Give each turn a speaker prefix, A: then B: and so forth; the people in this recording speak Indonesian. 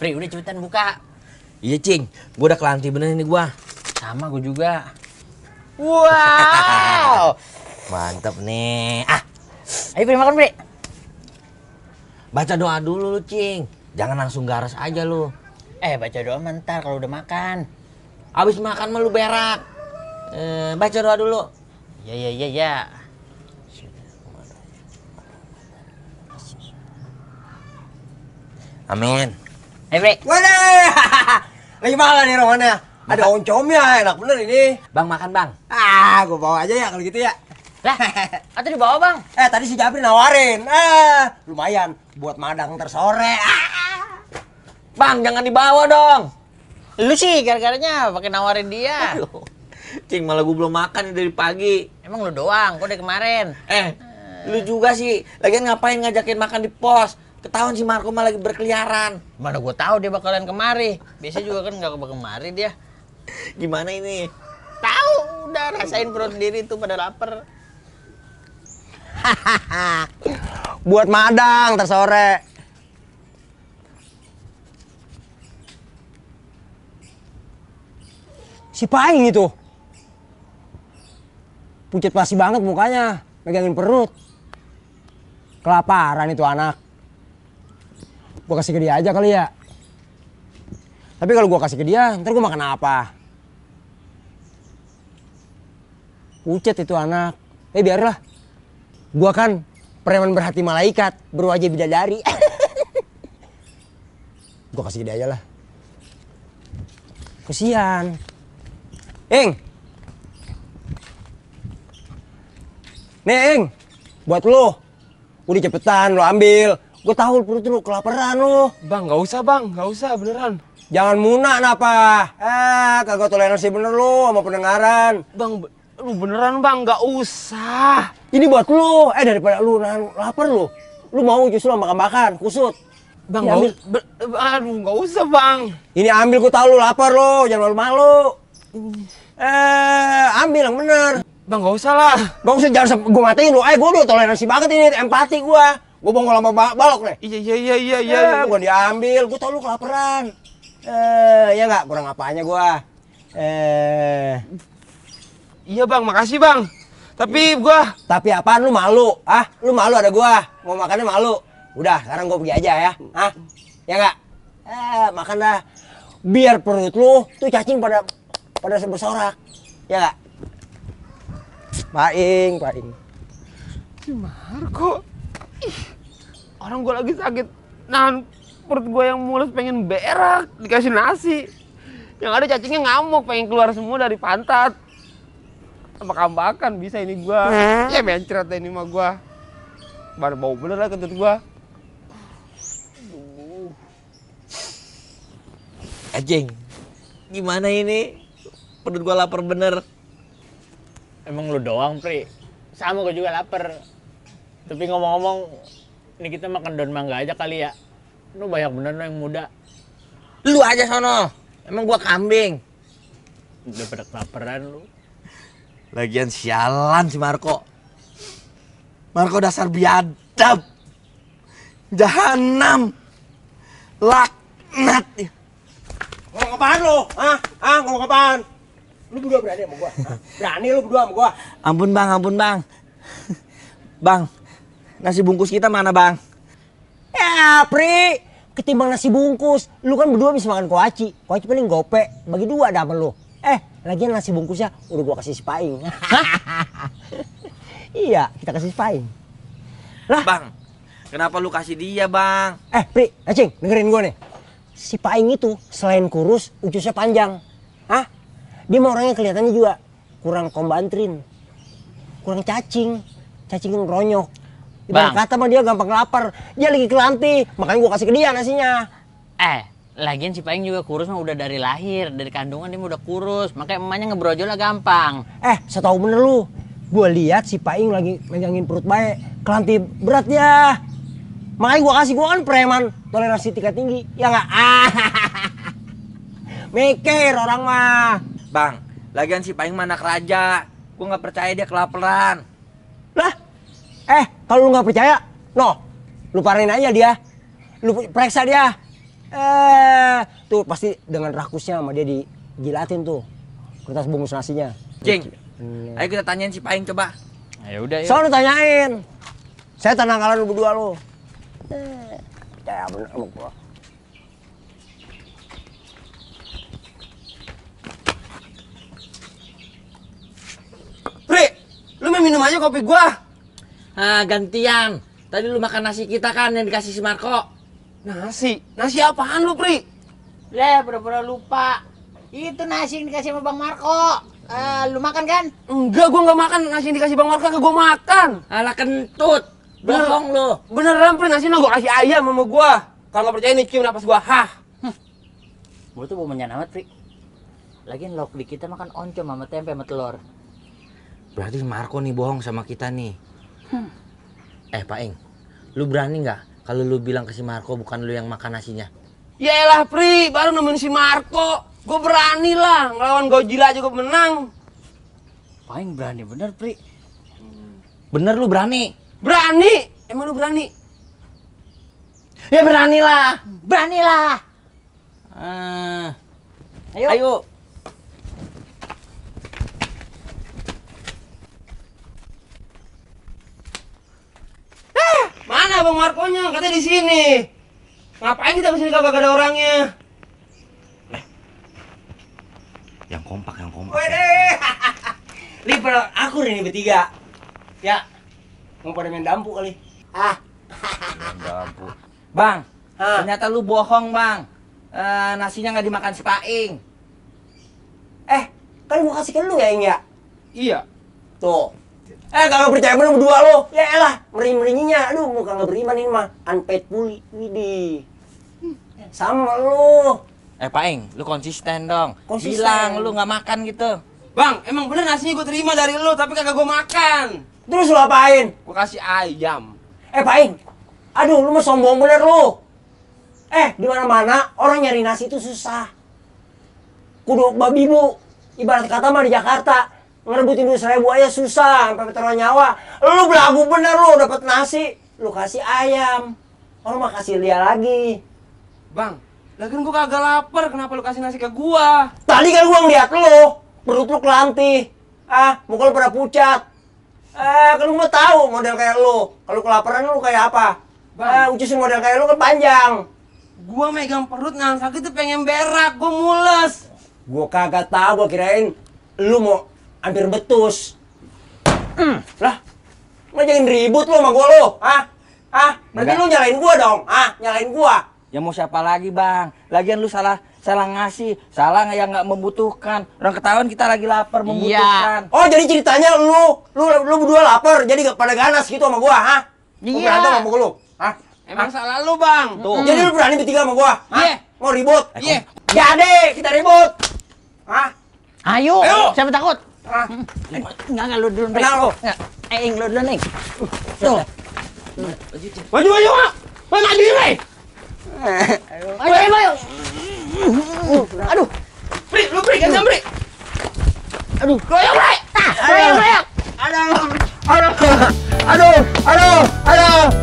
A: Pri, udah cepetan buka. Iya, Cing. Gue udah kelanti bener ini gue. Sama gue juga. Wow! mantep nih. Ah. Ayo Pri makan, Pri. Baca doa dulu lu, Cing. Jangan langsung garas aja lu. Eh, baca doa mentar kalau udah makan. Abis makan mah lu berak. Eh, baca doa dulu. Ya, ya, ya, ya. Amin. Bre. Waduh. Lagi makan nih romannya. Ada oncomnya, enak bener ini. Bang makan, Bang. Ah, gua bawa aja ya kalau gitu ya. Lah, atau ah, dibawa, Bang? Eh, tadi si Jabri nawarin. Ah, lumayan buat madang tersore. Ah. Bang, jangan dibawa dong. Lu sih gara-garanya pakai nawarin dia. Aduh. Cing, malah gue belum makan dari pagi. Emang lu doang, kok dari kemarin. Eh, lu juga sih. Lagian ngapain ngajakin makan di pos? Ketahuan si Marco malah lagi berkeliaran. Mana gue tahu dia bakalan kemari. Biasanya juga kan nggak kemari dia. Gimana ini? Tahu, udah rasain perut sendiri tuh pada lapar. Buat madang tersore. Si Paing itu. Pucet pasti banget mukanya, megangin perut. Kelaparan itu anak gue kasih ke dia aja kali ya. Tapi kalau gue kasih ke dia, ntar gue makan apa? Pucet itu anak. Eh biarlah. Gue kan preman berhati malaikat, berwajah bidadari. gue kasih ke dia aja lah. Kesian. Ing. Nih Ing, buat lo. Udah cepetan lo ambil. Gue tahu perut lu kelaparan lu. Bang, nggak usah bang, nggak usah beneran. Jangan munak napa? Eh, kagak toleransi bener lu sama pendengaran. Bang, lu beneran bang, nggak usah. Ini buat lu. Eh daripada lu nahan lapar lu, lu mau justru makan-makan, kusut. Bang, ya, ambil. aduh, nggak usah bang. Ini ambil gue tahu lu lapar lu, jangan malu-malu. Eh, ambil yang bener. Bang, nggak usah lah. Bang, usah jangan gue matiin lu. Eh, gue udah toleransi banget ini, empati gue. Gue bongkol sama balok deh. Iya iya iya iya iya. Ya, eh, gue diambil, gue tau lu kelaparan. Eh, ya nggak kurang apanya gue. Eh. Iya bang, makasih bang. Tapi gue. Tapi apaan lu malu? Ah, lu malu ada gue. Mau makannya malu. Udah, sekarang gue pergi aja ya. Ah, ya nggak? Eh, makan dah. Biar perut lu tuh cacing pada pada sebesorak Ya nggak? Paing, paing. Si Marco. Ih orang gue lagi sakit nahan perut gue yang mulus pengen berak dikasih nasi yang ada cacingnya ngamuk pengen keluar semua dari pantat apa kambakan bisa ini gue ya mencret ini mah gue baru bau bener lah kentut gue Ajeng, eh, gimana ini? Perut gue lapar bener. Emang lu doang, Pri? Sama gue juga lapar. Tapi ngomong-ngomong, ini kita makan daun mangga aja kali ya lu banyak bener lu yang muda lu aja sono emang gua kambing udah pada kelaparan lu lagian sialan si Marco Marco dasar biadab jahanam laknat ngomong apaan lu ah ah ngomong apaan lu berdua berani sama gua berani lu berdua sama gua ampun bang ampun bang bang nasi bungkus kita mana bang? Ya Pri, ketimbang nasi bungkus, lu kan berdua bisa makan kuaci. Kuaci paling gope, bagi dua ada sama lu. Eh, lagian nasi bungkusnya udah gua kasih si iya, kita kasih si Lah, Bang, kenapa lu kasih dia, Bang? Eh, Pri, Acing, dengerin gua nih. Si Paing itu selain kurus, ujungnya panjang. Hah? Dia mah orangnya kelihatannya juga kurang kombantrin. Kurang cacing. Cacing yang ronyok. Ibarat kata mah dia gampang lapar. Dia lagi kelanti, makanya gua kasih ke dia nasinya. Eh, lagian si Paing juga kurus mah udah dari lahir, dari kandungan dia udah kurus. Makanya emaknya ngebrojol lah gampang. Eh, setahu bener lu. Gua lihat si Paing lagi megangin perut bae. Kelanti berat dia. Makanya gua kasih gua kan preman, toleransi tingkat tinggi. Ya enggak? Ah. Mikir orang mah. Bang, lagian si Paing mana raja. Gua nggak percaya dia kelaparan. Lah, Eh, kalau lu nggak percaya, no, lu parin aja dia, lu periksa dia. Eh, tuh pasti dengan rakusnya sama dia digilatin tuh kertas bungkus nasinya. Cing, iya. ayo kita tanyain si Paing coba. Ayo ya udah. Soalnya tanyain, saya tenang kalau lu berdua lu. Eh, percaya bener lu gua. Pri, lu mau minum aja kopi gua. Ah, gantian. Tadi lu makan nasi kita kan yang dikasih si Marco. Nasi? Nasi apaan lu, Pri? Leh, pura-pura lupa. Itu nasi yang dikasih sama Bang Marco. Uh, lu makan kan? Enggak, gua nggak makan nasi yang dikasih Bang Marco, ke gua makan. Alah kentut. Bohong lu. Beneran, Pri, nasi lu gua kasih ayam sama gua. Kalau percaya ini cium nafas gua. Hah. Hm. Gua tuh mau amat, Pri. Lagian lauk di kita makan oncom sama tempe sama telur. Berarti Marco nih bohong sama kita nih Hmm. Eh Pak Eng, lu berani nggak kalau lu bilang ke si Marco bukan lu yang makan nasinya? Yaelah Pri, baru nemuin si Marco. Gue berani lah, ngelawan Godzilla aja gue menang. Pak Eng berani bener Pri. Hmm. Bener lu berani? Berani? Emang lu berani? Ya beranilah, beranilah. Ah. Ayo. Ayo. ada Bang Markonya, katanya di sini. Ngapain kita kesini kalau gak ada orangnya? Eh. Yang kompak, yang kompak. Wede. Liper, aku ini bertiga. Ya. Mau pada main dampu kali. Ah. Main dampu. Bang, Hah? ternyata lu bohong, Bang. E, nasinya nggak dimakan si Paing. Eh, kan gua kasih ke lu ya, Ing ya? Iya. Tuh, Eh kagak percaya bener berdua lo. Ya elah, merinding-merindingnya. Aduh, muka kagak beriman ini mah. Unpaid bully. Widih. Sama lo. Eh pahing lu konsisten dong. Konsisten. Bilang lu gak makan gitu. Bang, emang bener nasinya gue terima dari lo tapi kagak gue makan. Terus lo apain? Gue kasih ayam. Eh pahing aduh lu mah sombong bener lu. Eh, di mana mana orang nyari nasi itu susah. Kudu babi bu, ibarat kata mah di Jakarta ngerebutin duit seribu aja susah sampai taruh nyawa lu belagu bener lu dapat nasi lu kasih ayam lu mah kasih dia lagi bang lagian gua kagak lapar kenapa lu kasih nasi ke gua tadi kan gua ngeliat lu perut lu kelanti ah muka lu pada pucat eh kan mau tahu model kayak lu kalau kelaparan lu kayak apa bang eh, model kayak lu kan panjang gua megang perut nang sakit tuh pengen berak gua mules gua kagak tahu gua kirain lu mau hampir betus. Mm. Lah, mau jadiin ribut lo sama gue lo, ah? Ah, Berarti lu nyalain gua dong. Ah, nyalain gua. Ya mau siapa lagi, Bang? Lagian lu salah salah ngasih, salah yang nggak membutuhkan. Orang ketahuan kita lagi lapar iya. membutuhkan. Iya. Oh, jadi ceritanya lu lu lu berdua lapar, jadi gak pada ganas gitu sama gua, ha? Ah? Iya. Lu berantem sama gua lu. ha? Ah? Emang ha? Ah? salah lu, Bang. Tuh. Mm. Jadi lu berani bertiga sama gua? ha? Yeah. Iya. Mau ribut? Iya. Yeah.
B: Ya, jadi, kita
A: ribut. Hah? Ayo. Ayo. Siapa takut? Ha? Ah. Enggak, lu dulu. Kenal Eh, Ing, lu dulu, Ing. Tuh. Maju, maju, Mak! Woi, maju, Woi! Ayo, ayo, ayo! Aduh! Bri, lu bri, gantian bri! Aduh! Goyang, bri! Ah, goyang, goyang! Aduh! Aduh! Aduh! Aduh! Aduh!